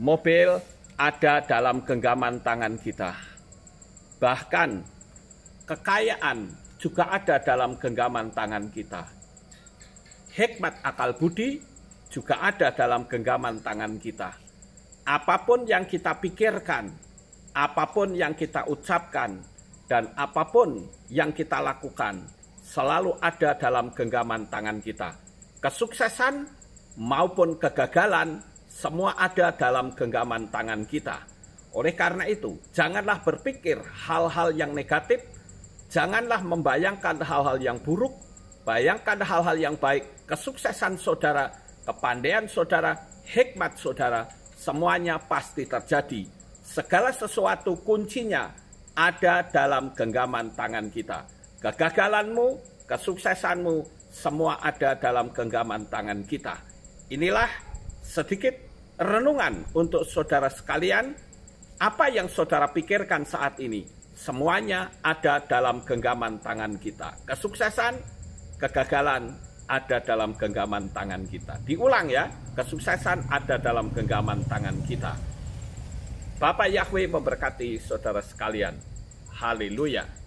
Mobil ada dalam genggaman tangan kita. Bahkan kekayaan juga ada dalam genggaman tangan kita. Hikmat akal budi juga ada dalam genggaman tangan kita. Apapun yang kita pikirkan, apapun yang kita ucapkan, dan apapun yang kita lakukan selalu ada dalam genggaman tangan kita. Kesuksesan maupun kegagalan semua ada dalam genggaman tangan kita. Oleh karena itu, janganlah berpikir hal-hal yang negatif, janganlah membayangkan hal-hal yang buruk, bayangkan hal-hal yang baik. Kesuksesan saudara kepandaian saudara, hikmat saudara, semuanya pasti terjadi. Segala sesuatu kuncinya ada dalam genggaman tangan kita. Kegagalanmu, kesuksesanmu, semua ada dalam genggaman tangan kita. Inilah sedikit renungan untuk saudara sekalian. Apa yang saudara pikirkan saat ini, semuanya ada dalam genggaman tangan kita. Kesuksesan, kegagalan, ada dalam genggaman tangan kita. Diulang ya, kesuksesan ada dalam genggaman tangan kita. Bapak Yahweh memberkati saudara sekalian. Haleluya.